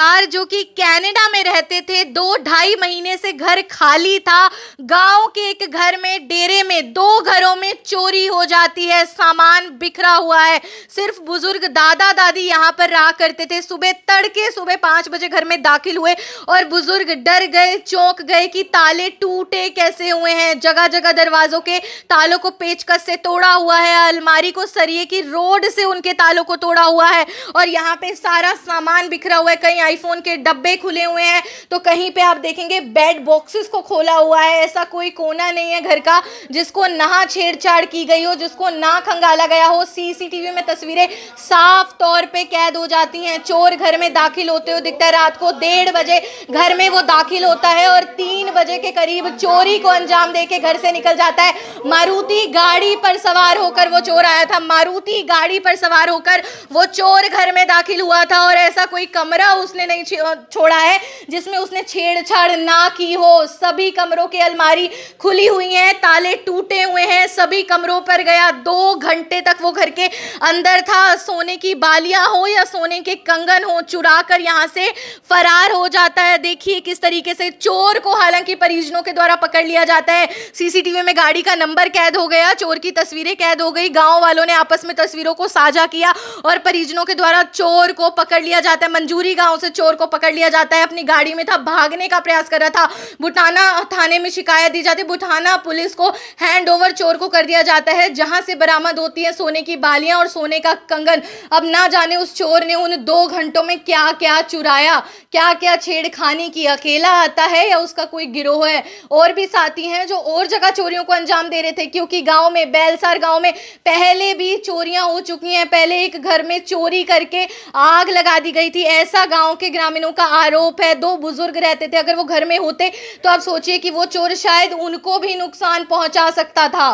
Car जो कि Canada में रहते थे दो ढाई महीने से घर खाली था गांव के एक घर में डेरे में दो घरों में चोरी हो जाती है सामान बिखरा हुआ है सिर्फ बुजुर्ग दादा दादी यहां पर रहा करते थे सुबह तड़के सुबह पांच बजे घर में दाखिल हुए और बुजुर्ग डर गए चौंक गए कि ताले टूटे कैसे हुए हैं जगह जगह दरवाजों के तालों को पेचकस से तोड़ा हुआ है अलमारी को सरिए की रोड से उनके तालों को तोड़ा हुआ है और यहाँ पे सारा सामान बिखरा हुआ है कहीं आईफोन के डब्बे खुले हुए हैं तो कहीं पे आप देखेंगे बेड बॉक्सेस को खोला हुआ है ऐसा कोई कोना नहीं है घर का जिसको ना छेड़छाड़ की गई हो जिसको ना खंगाला गया हो सीसीटीवी में तस्वीरें साफ तौर पे कैद हो जाती हैं चोर घर में दाखिल होते हुए हो, दिखता है रात को डेढ़ बजे घर में वो दाखिल होता है और तीन बजे के करीब चोरी को अंजाम दे के घर से निकल जाता है मारुति गाड़ी पर सवार होकर वो चोर आया था मारुति गाड़ी पर सवार होकर वो चोर घर में दाखिल हुआ था और ऐसा कोई कमरा उस उसने नहीं छोड़ा है जिसमें उसने छेड़छाड़ ना की हो सभी कमरों की अलमारी खुली हुई हैं ताले टूटे हुए हैं सभी कमरों पर गया दो घंटे तक वो घर के अंदर था सोने की बालियां हो या सोने के कंगन हो चुरा कर यहाँ से फरार हो जाता है देखिए किस तरीके से चोर को हालांकि परिजनों के द्वारा पकड़ लिया जाता है सीसीटीवी में गाड़ी का नंबर कैद हो गया चोर की तस्वीरें कैद हो गई गांव वालों ने आपस में तस्वीरों को साझा किया और परिजनों के द्वारा चोर को पकड़ लिया जाता है मंजूरी गांव से से चोर को पकड़ लिया जाता है अपनी गाड़ी में था भागने का प्रयास कर रहा था बुटाना थाने में शिकायत दी जाती है बुटाना पुलिस को हैंड ओवर चोर को कर दिया जाता है जहां से बरामद होती है सोने की बालियां और सोने का कंगन अब ना जाने उस चोर ने उन दो घंटों में क्या क्या चुराया क्या क्या छेड़खानी की अकेला आता है या उसका कोई गिरोह है और भी साथी हैं जो और जगह चोरियों को अंजाम दे रहे थे क्योंकि गांव में बैलसार गांव में पहले भी चोरियां हो चुकी हैं पहले एक घर में चोरी करके आग लगा दी गई थी ऐसा गांव गांव के ग्रामीणों का आरोप है दो बुजुर्ग रहते थे अगर वो घर में होते तो आप सोचिए कि वो चोर शायद उनको भी नुकसान पहुंचा सकता था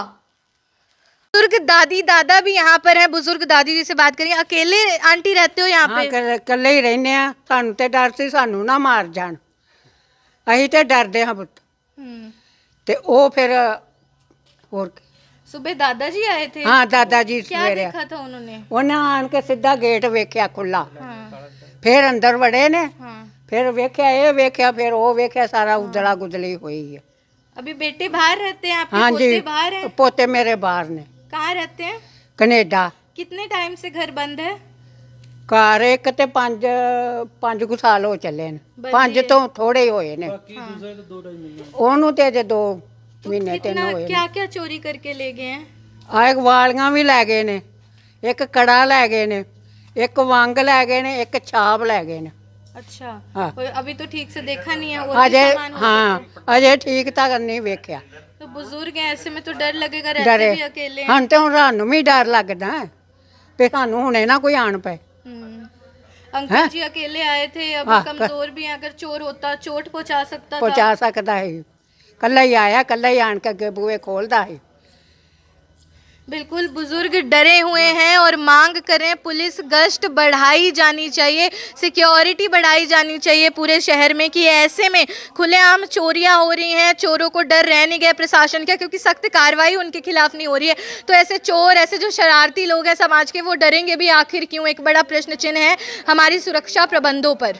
बुजुर्ग दादी दादा भी यहाँ पर है बुजुर्ग दादी जी से बात करिए अकेले आंटी रहते हो यहाँ हाँ, पे कले ही रहने ਆ ਸਾਨੂੰ डर से ਸੀ ना मार जान अही ਅਸੀਂ ਤੇ ਡਰਦੇ ਹਾਂ ਪੁੱਤ हम्म। ਤੇ ਉਹ ਫਿਰ ਹੋਰ ਕੀ। सुबह आए थे हाँ दादा जी क्या देखा था उन्होंने उन्हें आन के सीधा गेट वेख्या खुला हाँ ਫਿਰ ਅੰਦਰ ਵੜੇ ਨੇ ਫਿਰ ਵੇਖਿਆ ਇਹ ਵੇਖਿਆ ਫਿਰ ਉਹ ਵੇਖਿਆ ਸਾਰਾ ਉਜਲਾ ਗੁਜਲੀ ਹੋਈ ਹੈ ਅਭੀ ਬੇਟੇ ਬਾਹਰ ਰਹਤੇ ਆਪਕੇ ਪੋਤੇ ਬਾਹਰ ਹੈ ਪੋਤੇ ਮੇਰੇ ਬਾਹਰ ਨੇ मेरे ਰਹਤੇ ਹੈ ਕੈਨੇਡਾ ਕਿੰਨੇ ਟਾਈਮ ਸੇ ਘਰ ਬੰਦ ਹੈ ਘਰ ਇੱਕ ਤੇ ਪੰਜ ਪੰਜ ਕੁ ਸਾਲ ਹੋ ਚੱਲੇ ਨੇ ਪੰਜ ਤੋਂ ਥੋੜੇ ਹੀ ਹੋਏ ਨੇ ਉਹਨੂੰ ਤੇ ਜੇ ਦੋ ਮਹੀਨੇ ਤੇ ਨਾ ਹੋਏ ਕਿਆ ਕਿਆ ਚੋਰੀ ਕਰਕੇ ਲੈ ਗਏ ਆ ਇੱਕ ਵਾਲੀਆਂ ਵੀ ਲੈ ਗਏ ਨੇ ਇੱਕ ਕੜਾ ਲੈ ਗਏ ਨੇ ਇੱਕ ਵੰਗ ਲੈ ਗਏ ਨੇ ਇੱਕ ਛਾਪ ਲੈ ਗਏ ਨੇ ਅੱਛਾ ਕੋਈ ਅਭੀ ਤੋ ਠੀਕ ਸੇ ਦੇਖਾ ਨਹੀਂ ਆ ਉਹ ਸਮਾਨ ਹਾਂ ਅਜੇ ਠੀਕ ਤੱਕ ਨਹੀਂ ਵੇਖਿਆ ਤੋ ਬਜ਼ੁਰਗ ਐ ਐਸੇ ਮੈਂ ਤੋ ਡਰ ਲੱਗੇਗਾ ਰਹਿ ਵੀ ਅਕੇਲੇ ਹਾਂ ਤੇ ਹੁਣ ਸਾਨੂੰ ਵੀ ਡਰ ਲੱਗਦਾ ਤੇ ਸਾਨੂੰ ਹੁਣੇ ਨਾ ਕੋਈ ਆਣ ਪਏ ਅੰਕਲ ਜੀ ਅਕੇਲੇ ਆਏ ਥੇ ਅਬ ਕਮਜ਼ੋਰ ਵੀ ਆ ਅਗਰ ਚੋਰ ਹੋਤਾ ਚੋਟ ਪਹੁੰਚਾ ਸਕਦਾ ਪਹੁੰਚਾ ਸਕਦਾ ਹੈ ਕੱਲਾ ਹੀ ਆਇਆ ਕੱਲਾ ਹੀ ਆਣ ਕੇ ਬੂਏ ਖੋਲਦਾ ਹੈ बिल्कुल बुजुर्ग डरे हुए हाँ। हैं और मांग करें पुलिस गश्त बढ़ाई जानी चाहिए सिक्योरिटी बढ़ाई जानी चाहिए पूरे शहर में कि ऐसे में खुलेआम चोरियां हो रही हैं चोरों को डर रह नहीं गया प्रशासन का क्योंकि सख्त कार्रवाई उनके खिलाफ नहीं हो रही है तो ऐसे चोर ऐसे जो शरारती लोग हैं समाज के वो डरेंगे भी आखिर क्यों एक बड़ा प्रश्न चिन्ह है हमारी सुरक्षा प्रबंधों पर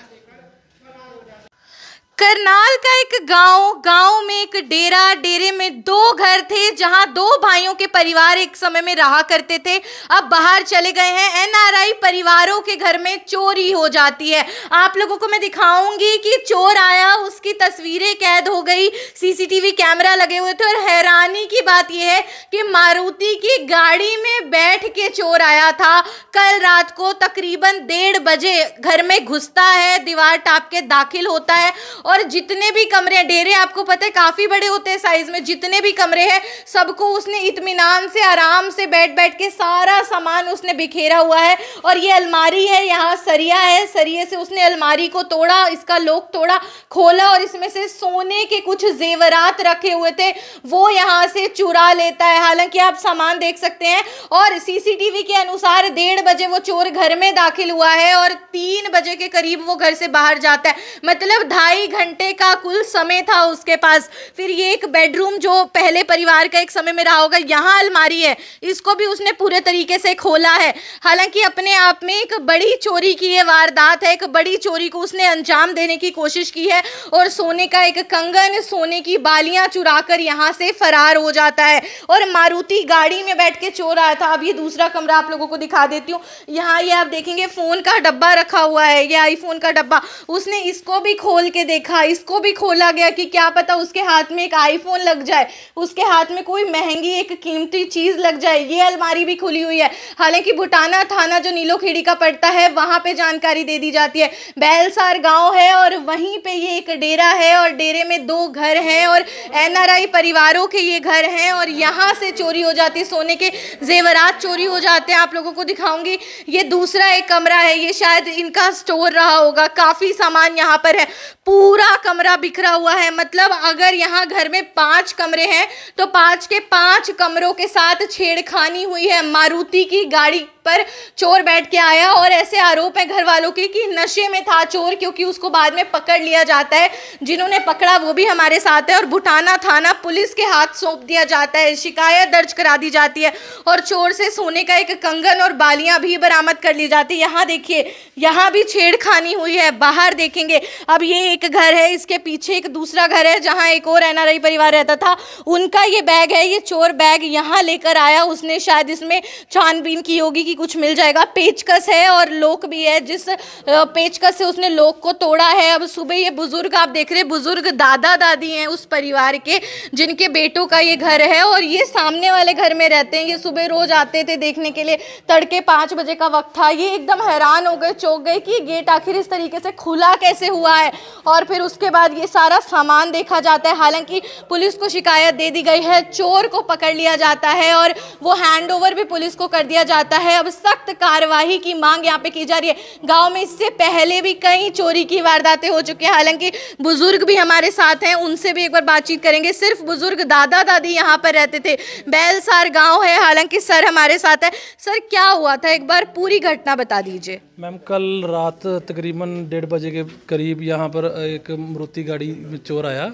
करनाल का एक गांव गांव में एक डेरा डेरे में दो घर थे जहां दो भाइयों के परिवार एक समय में रहा करते थे अब बाहर चले गए हैं एनआरआई परिवारों के घर में चोरी हो जाती है आप लोगों को मैं दिखाऊंगी कि चोर आया उसकी तस्वीरें कैद हो गई सीसीटीवी कैमरा लगे हुए थे और हैरानी की बात यह है कि मारुति की गाड़ी में बैठ के चोर आया था कल रात को तकरीबन डेढ़ बजे घर में घुसता है दीवार टाप के दाखिल होता है और और जितने भी कमरे हैं डेरे आपको पता है काफ़ी बड़े होते हैं साइज में जितने भी कमरे हैं सबको उसने इतमान से आराम से बैठ बैठ के सारा सामान उसने बिखेरा हुआ है और ये अलमारी है यहाँ सरिया है सरिये से उसने अलमारी को तोड़ा इसका लोक तोड़ा खोला और इसमें से सोने के कुछ जेवरात रखे हुए थे वो यहाँ से चुरा लेता है हालांकि आप सामान देख सकते हैं और सीसीटीवी के अनुसार डेढ़ बजे वो चोर घर में दाखिल हुआ है और तीन बजे के करीब वो घर से बाहर जाता है मतलब ढाई घंटे का कुल समय था उसके पास फिर ये एक बेडरूम जो पहले परिवार का एक समय में रहा होगा यहाँ अलमारी है इसको भी उसने पूरे तरीके से खोला है हालांकि अपने आप में एक बड़ी चोरी की ये वारदात है एक बड़ी चोरी को उसने अंजाम देने की कोशिश की है और सोने का एक कंगन सोने की बालियां कर यहाँ से फरार हो जाता है और मारुति गाड़ी में बैठ के चोर आया था अब ये दूसरा कमरा आप लोगों को दिखा देती हूँ यहाँ ये आप देखेंगे फ़ोन का डब्बा रखा हुआ है ये आईफोन का डब्बा उसने इसको भी खोल के देख देखा इसको भी खोला गया कि क्या पता उसके हाथ में एक आईफोन लग जाए उसके हाथ में कोई महंगी एक कीमती चीज़ लग जाए ये अलमारी भी खुली हुई है हालांकि भुटाना थाना जो नीलो खेड़ी का पड़ता है वहां पे जानकारी दे दी जाती है बैलसार गांव है और वहीं पे ये एक डेरा है और डेरे में दो घर हैं और एन परिवारों के ये घर हैं और यहाँ से चोरी हो जाती है सोने के जेवरात चोरी हो जाते हैं आप लोगों को दिखाऊंगी ये दूसरा एक कमरा है ये शायद इनका स्टोर रहा होगा काफ़ी सामान यहाँ पर है पूरा पूरा कमरा बिखरा हुआ है मतलब अगर यहाँ घर में पांच कमरे हैं तो पांच के पांच कमरों के साथ छेड़खानी हुई है मारुति की गाड़ी पर चोर बैठ के आया और ऐसे आरोप है घर वालों के कि नशे में था चोर क्योंकि उसको बाद में पकड़ लिया जाता है जिन्होंने पकड़ा वो भी हमारे साथ है और भुटाना थाना पुलिस के हाथ सौंप दिया जाता है शिकायत दर्ज करा दी जाती है और चोर से सोने का एक कंगन और बालियां भी बरामद कर ली जाती है यहाँ देखिए यहाँ भी छेड़खानी हुई है बाहर देखेंगे अब ये एक घर है इसके पीछे एक दूसरा घर है जहाँ एक और एन परिवार रहता था उनका ये बैग है ये चोर बैग यहाँ लेकर आया उसने शायद इसमें छानबीन की होगी की कुछ मिल जाएगा पेचकस है और लोक भी है जिस पेचकस से उसने लोक को तोड़ा है अब सुबह ये बुज़ुर्ग आप देख रहे बुज़ुर्ग दादा दादी हैं उस परिवार के जिनके बेटों का ये घर है और ये सामने वाले घर में रहते हैं ये सुबह रोज़ आते थे देखने के लिए तड़के पाँच बजे का वक्त था ये एकदम हैरान हो गए चौक गए कि गेट आखिर इस तरीके से खुला कैसे हुआ है और फिर उसके बाद ये सारा सामान देखा जाता है हालांकि पुलिस को शिकायत दे दी गई है चोर को पकड़ लिया जाता है और वो हैंडओवर भी पुलिस को कर दिया जाता है अब सख्त कार्रवाई की मांग यहाँ पे की जा रही है गांव में इससे पहले भी कई चोरी की वारदातें हो चुकी हैं हालांकि बुजुर्ग भी हमारे साथ हैं उनसे भी एक बार बातचीत करेंगे सिर्फ बुजुर्ग दादा दादी यहाँ पर रहते थे बैलसार गाँव है हालांकि सर हमारे साथ है सर क्या हुआ था एक बार पूरी घटना बता दीजिए मैम कल रात तकरीबन डेढ़ बजे के करीब यहाँ पर एक मृति गाड़ी में चोर आया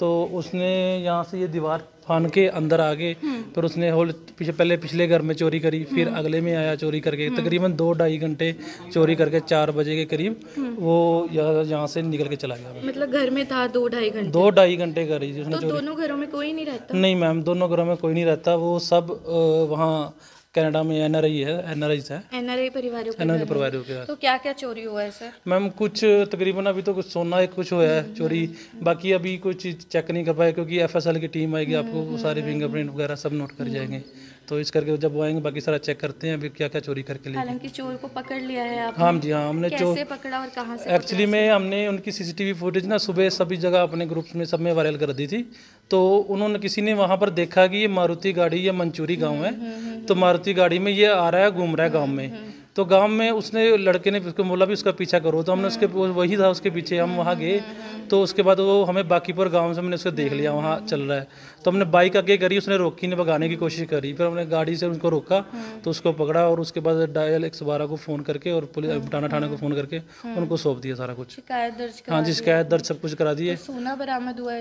तो उसने यहाँ से ये दीवार फान के अंदर आ गए फिर उसने होल पिछ, पहले पिछले घर में चोरी करी फिर हम्म। अगले में आया चोरी करके हम्म। तकरीबन दो ढाई घंटे चोरी करके चार बजे के करीब हम्म। वो यहाँ से निकल के चला गया मतलब घर में था दो ढाई घंटे दो ढाई घंटे करी उसने तो दोनों घरों में कोई नहीं रहता नहीं मैम दोनों घरों में कोई नहीं रहता वो सब वहाँ कनाडा में एन आर आई है एन आर आई से एन आर आई परिवार तो क्या क्या चोरी हुआ है सर मैम कुछ तकरीबन अभी तो कुछ सोना है कुछ हुआ है चोरी बाकी अभी कोई चीज़ चेक नहीं कर पाए क्योंकि एफ एस एल की टीम आएगी आपको सारे फिंगरप्रिंट हम्म, हम्म, हम्म, वगैरह सब नोट कर जाएंगे तो इस करके जब वो आएंगे बाकी सारा चेक करते हैं अभी क्या क्या चोरी करके लिए हालांकि चोर को पकड़ लिया है आप हाँ जी हाँ हमने चोर पकड़ा और कहाँ से एक्चुअली में हमने उनकी सीसीटीवी फुटेज ना सुबह सभी जगह अपने ग्रुप्स में सब में वायरल कर दी थी तो उन्होंने किसी ने वहाँ पर देखा कि ये मारुति गाड़ी ये मंचूरी गाँव हम्म, है हम्म, हम्म, तो मारुति गाड़ी में ये आ रहा है घूम रहा है गाँव में तो गांव में उसने लड़के ने उसको बोला भी उसका पीछा करो तो हमने उसके वही था उसके पीछे हम वहाँ गए तो उसके बाद वो हमें बाकीपुर गांव से हमने उसको देख लिया वहाँ चल रहा है तो हमने बाइक आगे करी उसने रोकी ने भगाने की कोशिश करी फिर हमने गाड़ी से उसको रोका हम्म। तो उसको पकड़ा और उसके बाद डायल एक को फ़ोन करके और पुलिस टाना हम्म। थाना को फ़ोन करके हम्म। उनको सौंप दिया सारा कुछ शिकायत दर्ज हाँ जी शिकायत दर्ज सब कुछ करा दिए तो सोना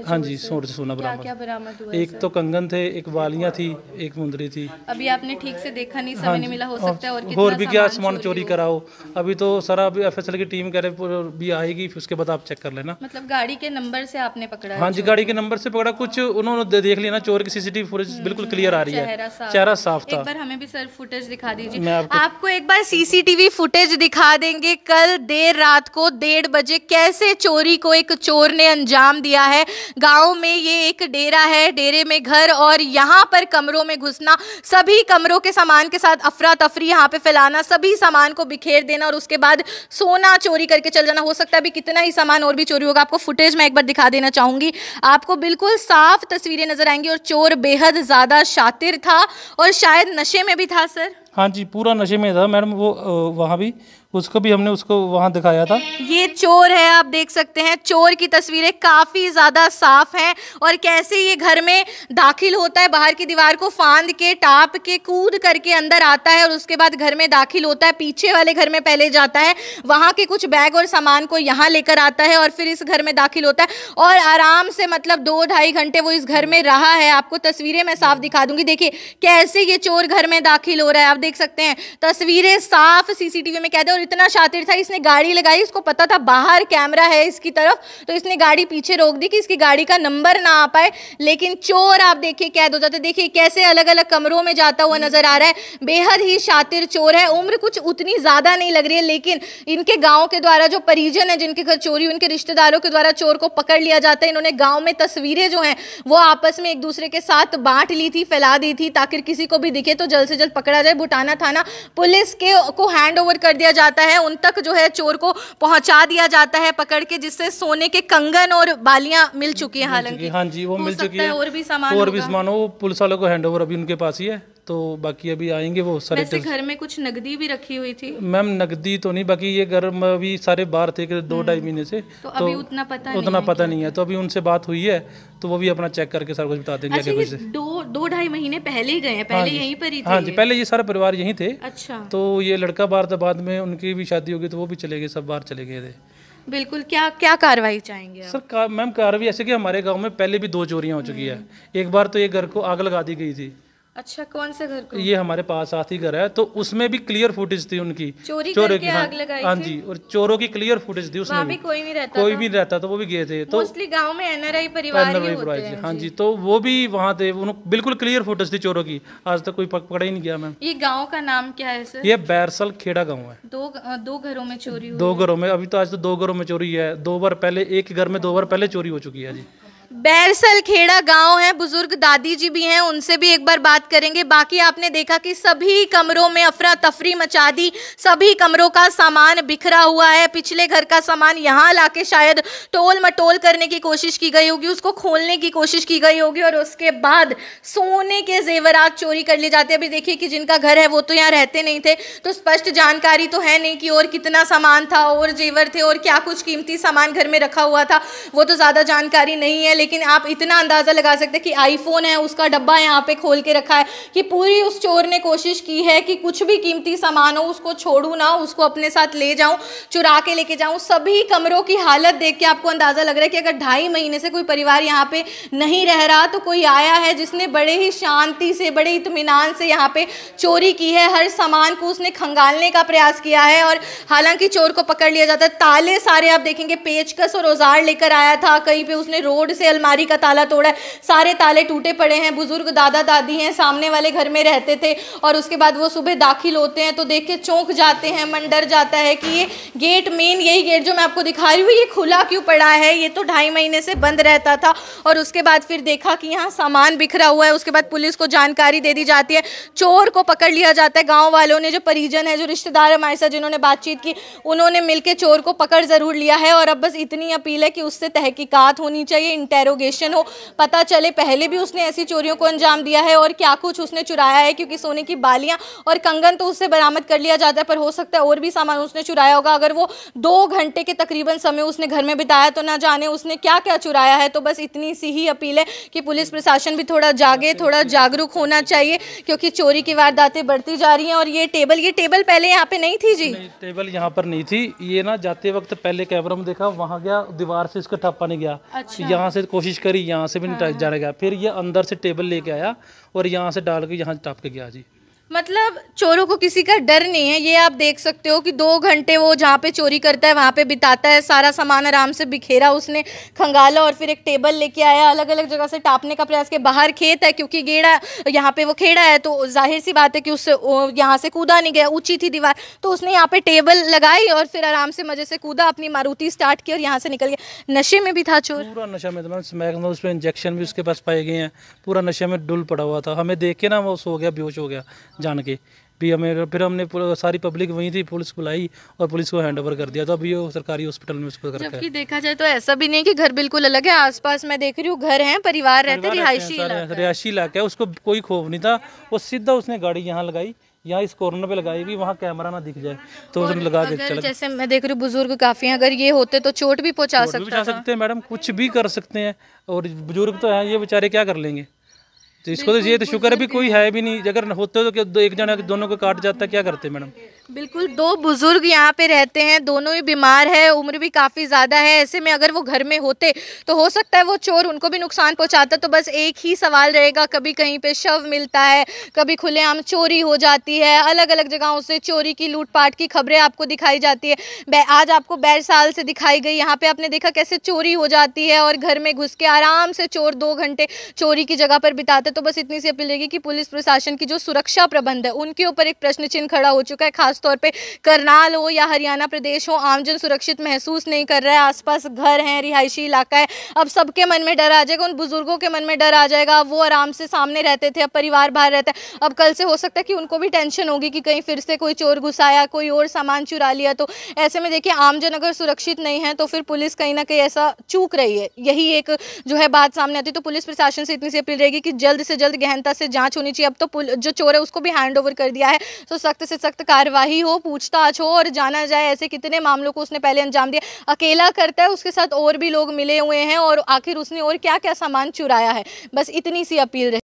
हाँ जी सोना बरामद एक तो कंगन थे एक वालियाँ थी एक मुंदरी थी अभी आपने ठीक से देखा नहीं हाँ समझ नहीं मिला हो सकता है हाँ। और भी क्या सामान चोरी कराओ अभी तो सारा अभी एफ की टीम कह रहे भी आएगी फिर उसके बाद आप चेक कर लेना मतलब गाड़ी के नंबर से आपने पकड़ा हाँ जी गाड़ी के नंबर से पकड़ा कुछ उन्होंने देख लिया ना चोर की सीसीटीवी फुटेज हम्म, बिल्कुल क्लियर आ रही है चेहरा साफ था एक बार हमें भी सर फुटेज दिखा दीजिए आपको, आपको एक बार सीसीटीवी फुटेज दिखा देंगे कल देर रात को डेढ़ बजे कैसे चोरी को एक चोर ने अंजाम दिया है गाँव में ये एक डेरा है डेरे में घर और यहाँ पर कमरों में घुसना सभी कमरों के सामान के साथ अफरा तफरी यहाँ पे फैलाना सभी सामान को बिखेर देना और उसके बाद सोना चोरी करके चल जाना हो सकता है अभी कितना ही सामान और भी चोरी होगा आपको फुटेज में एक बार दिखा देना चाहूंगी आपको बिल्कुल साफ तस्वीरें नजर आएंगे और चोर बेहद ज्यादा शातिर था और शायद नशे में भी था सर हाँ जी पूरा नशे में था मैडम वो वहाँ भी उसको भी हमने उसको वहाँ दिखाया था ये चोर है आप देख सकते हैं चोर की तस्वीरें काफ़ी ज़्यादा साफ हैं और कैसे ये घर में दाखिल होता है बाहर की दीवार को फांद के टाप के कूद करके अंदर आता है और उसके बाद घर में दाखिल होता है पीछे वाले घर में पहले जाता है वहाँ के कुछ बैग और सामान को यहाँ लेकर आता है और फिर इस घर में दाखिल होता है और आराम से मतलब दो ढाई घंटे वो इस घर में रहा है आपको तस्वीरें मैं साफ दिखा दूंगी देखिये कैसे ये चोर घर में दाखिल हो रहा है आप देख सकते हैं तस्वीरें साफ सीसीटीवी में कहते हैं और इतना शातिर था इसने गाड़ी लगाई इसको पता था बाहर कैमरा है इसकी तरफ तो इसने गाड़ी पीछे रोक दी कि इसकी गाड़ी का नंबर ना आ पाए लेकिन चोर आप देखिए कैद हो जाते देखिए कैसे अलग अलग कमरों में जाता हुआ नजर आ रहा है बेहद ही शातिर चोर है उम्र कुछ उतनी ज़्यादा नहीं लग रही है लेकिन इनके गाँव के द्वारा जो परिजन है जिनके घर चोरी उनके रिश्तेदारों के द्वारा चोर को पकड़ लिया जाता है इन्होंने गाँव में तस्वीरें जो हैं वो आपस में एक दूसरे के साथ बांट ली थी फैला दी थी ताकि किसी को भी दिखे तो जल्द से जल्द पकड़ा जाए बुटाना थाना पुलिस के को हैंड ओवर कर दिया जा जाता है उन तक जो है चोर को पहुंचा दिया जाता है पकड़ के जिससे सोने के कंगन और बालियां मिल चुकी है हालांकि हाँ जी वो मिल चुकी है और भी सामान और भी सामान वो पुलिस वालों को हैंड ओवर अभी उनके पास ही है तो बाकी अभी आएंगे वो सारे वैसे घर में कुछ नकदी भी रखी हुई थी मैम नकदी तो नहीं बाकी ये घर में अभी सारे बाहर थे दो ढाई हम्म। महीने से तो, अभी तो उतना पता उतना नहीं पता नहीं है तो अभी उनसे बात हुई है तो वो भी अपना चेक करके सारा कुछ बता देंगे अच्छा, दो दो ढाई महीने पहले ही गए हैं पहले हाँ यहीं पर ही हाँ थे हाँ जी पहले ये सारा परिवार यही थे अच्छा तो ये लड़का बाहर था बाद में उनकी भी शादी होगी तो वो भी चले गए सब बाहर चले गए थे बिल्कुल क्या क्या कार्रवाई चाहेंगे सर मैम कार्रवाई ऐसे कि हमारे गांव में पहले भी दो चोरियां हो चुकी है हम्म। एक बार तो ये घर को आग लगा दी गई थी अच्छा कौन से घर को ये हमारे पास साथ ही घर है तो उसमें भी क्लियर फुटेज थी उनकी चोरी चोरों की हाँ। आग लगाई हाँ जी और चोरों की क्लियर फुटेज थी उसमें भी कोई नहीं रहता कोई भी रहता तो वो भी गए थे तो गांव में एनआरआई परिवार एनआरआई परिवार जी हाँ जी तो वो भी वहाँ थे बिल्कुल क्लियर फुटेज थी चोरों की आज तक कोई पकड़ा ही नहीं गया मैम ये गाँव का नाम क्या है सर ये बैरसल खेड़ा गाँव है दो दो घरों में चोरी दो घरों में अभी तो आज तो दो घरों में चोरी है दो बार पहले एक घर में दो बार पहले चोरी हो चुकी है जी बैरसल खेड़ा गांव है बुजुर्ग दादी जी भी हैं उनसे भी एक बार बात करेंगे बाकी आपने देखा कि सभी कमरों में अफरा तफरी मचा दी सभी कमरों का सामान बिखरा हुआ है पिछले घर का सामान यहाँ लाके शायद टोल मटोल करने की कोशिश की गई होगी उसको खोलने की कोशिश की गई होगी और उसके बाद सोने के जेवरात चोरी कर लिए जाते अभी देखिए कि जिनका घर है वो तो यहाँ रहते नहीं थे तो स्पष्ट जानकारी तो है नहीं कि और कितना सामान था और जेवर थे और क्या कुछ कीमती सामान घर में रखा हुआ था वो तो ज़्यादा जानकारी नहीं है लेकिन आप इतना अंदाज़ा लगा सकते हैं कि आईफोन है उसका डब्बा यहाँ पे खोल के रखा है कि पूरी उस चोर ने कोशिश की है कि कुछ भी कीमती सामान हो उसको छोड़ू ना उसको अपने साथ ले जाऊं चुरा के लेके जाऊं सभी कमरों की हालत देख के आपको अंदाज़ा लग रहा है कि अगर ढाई महीने से कोई परिवार यहाँ पे नहीं रह रहा तो कोई आया है जिसने बड़े ही शांति से बड़े इतमान से यहाँ पे चोरी की है हर सामान को उसने खंगालने का प्रयास किया है और हालांकि चोर को पकड़ लिया जाता है ताले सारे आप देखेंगे पेचकस और औजार लेकर आया था कहीं पे उसने रोड से से अलमारी का ताला तोड़ा है सारे ताले टूटे पड़े हैं बुज़ुर्ग दादा दादी हैं सामने वाले घर में रहते थे और उसके बाद वो सुबह दाखिल होते हैं तो देख के चौंक जाते हैं मन डर जाता है कि ये गेट मेन यही गेट जो मैं आपको दिखा रही हूँ ये खुला क्यों पड़ा है ये तो ढाई महीने से बंद रहता था और उसके बाद फिर देखा कि यहाँ सामान बिखरा हुआ है उसके बाद पुलिस को जानकारी दे दी जाती है चोर को पकड़ लिया जाता है गाँव वालों ने जो परिजन है जो रिश्तेदार हमारे साथ जिन्होंने बातचीत की उन्होंने मिलकर चोर को पकड़ ज़रूर लिया है और अब बस इतनी अपील है कि उससे तहकीकात होनी चाहिए इंटेल इंटेरोगेशन हो पता चले पहले भी उसने ऐसी चोरियों को अंजाम दिया है और क्या कुछ उसने चुराया है क्योंकि सोने की बालियां और कंगन तो उससे बरामद कर लिया जाता है पर हो सकता है और भी सामान उसने चुराया होगा अगर वो दो घंटे के तकरीबन समय उसने घर में बिताया तो ना जाने उसने क्या क्या चुराया है तो बस इतनी सी ही अपील है कि पुलिस प्रशासन भी थोड़ा जागे थोड़ा जागरूक होना चाहिए क्योंकि चोरी की वारदातें बढ़ती जा रही हैं और ये टेबल ये टेबल पहले यहाँ पे नहीं थी जी टेबल यहाँ पर नहीं थी ये ना जाते वक्त पहले कैमरा में देखा वहाँ गया दीवार से इसका ठप्पा नहीं गया अच्छा। यहाँ से कोशिश करी यहाँ से भी नहीं हाँ। जाने गया फिर ये अंदर से टेबल लेके आया और यहाँ से डाल के यहाँ टाप के गया जी मतलब चोरों को किसी का डर नहीं है ये आप देख सकते हो कि दो घंटे वो जहाँ पे चोरी करता है वहाँ पे बिताता है सारा सामान आराम से बिखेरा उसने खंगाला और फिर एक टेबल लेके आया अलग अलग जगह से टापने का प्रयास किया बाहर खेत है क्योंकि गेड़ा यहाँ पे वो खेड़ा है तो जाहिर सी बात है कि उससे यहाँ से कूदा नहीं गया ऊँची थी दीवार तो उसने यहाँ पर टेबल लगाई और फिर आराम से मज़े से कूदा अपनी मारुति स्टार्ट की और यहाँ से निकल गया नशे में भी था चोर पूरा नशा में उसमें इंजेक्शन भी उसके पास पाए गए हैं पूरा नशे में डुल पड़ा हुआ था हमें देख के ना वो सो गया बेहोश हो गया जान के भी हमें फिर हमने सारी पब्लिक वहीं थी पुलिस बुलाई और पुलिस को हैंड ओवर कर दिया तो अभी वो सरकारी हॉस्पिटल में उसको कर जबकि देखा जाए तो ऐसा भी नहीं कि घर बिल्कुल अलग है आसपास मैं देख रही हूँ घर हैं परिवार रहते रिहायशी रिहायशी इलाका है उसको कोई खोफ नहीं था वो सीधा उसने गाड़ी यहाँ लगाई यहाँ इस कॉर्नर पे लगाई भी वहाँ कैमरा ना दिख जाए तो उसने लगा के चला जैसे मैं देख रही हूँ बुजुर्ग काफी अगर ये होते तो चोट भी पहुँचा सकते हैं मैडम कुछ भी कर सकते हैं और बुजुर्ग तो है ये बेचारे क्या कर लेंगे तो इसको तो ये तो शुक्र भी कोई है भी नहीं अगर होते तो एक जना दोनों को काट जाता क्या करते मैडम बिल्कुल दो बुजुर्ग यहाँ पे रहते हैं दोनों ही बीमार है उम्र भी काफ़ी ज़्यादा है ऐसे में अगर वो घर में होते तो हो सकता है वो चोर उनको भी नुकसान पहुँचाता तो बस एक ही सवाल रहेगा कभी कहीं पे शव मिलता है कभी खुलेआम चोरी हो जाती है अलग अलग जगहों से चोरी की लूटपाट की खबरें आपको दिखाई जाती है आज आपको बैर साल से दिखाई गई यहाँ पे आपने देखा कैसे चोरी हो जाती है और घर में घुस के आराम से चोर दो घंटे चोरी की जगह पर बिताते तो बस इतनी सी अपील रहेगी कि पुलिस प्रशासन की जो सुरक्षा प्रबंध है उनके ऊपर एक प्रश्न चिन्ह खड़ा हो चुका है खासतौर पर करनाल हो या हरियाणा प्रदेश हो आमजन सुरक्षित महसूस नहीं कर रहा है आसपास घर हैं रिहायशी इलाका है अब सबके मन में डर आ जाएगा उन बुजुर्गों के मन में डर आ जाएगा वो आराम से सामने रहते थे अब परिवार बाहर रहता है अब कल से हो सकता है कि उनको भी टेंशन होगी कि कहीं फिर से कोई चोर घुसाया कोई और सामान चुरा लिया तो ऐसे में देखिए आमजन अगर सुरक्षित नहीं है तो फिर पुलिस कहीं ना कहीं ऐसा चूक रही है यही एक जो है बात सामने आती है तो पुलिस प्रशासन से इतनी सी अपील रहेगी कि जल्द से जल्द गहनता से जांच होनी चाहिए अब तो जो चोर है उसको भी हैंड ओवर कर दिया है तो सख्त से सख्त कार्रवाई हो पूछताछ हो और जाना जाए ऐसे कितने मामलों को उसने पहले अंजाम दिया अकेला करता है उसके साथ और भी लोग मिले हुए हैं और आखिर उसने और क्या क्या सामान चुराया है बस इतनी सी अपील रही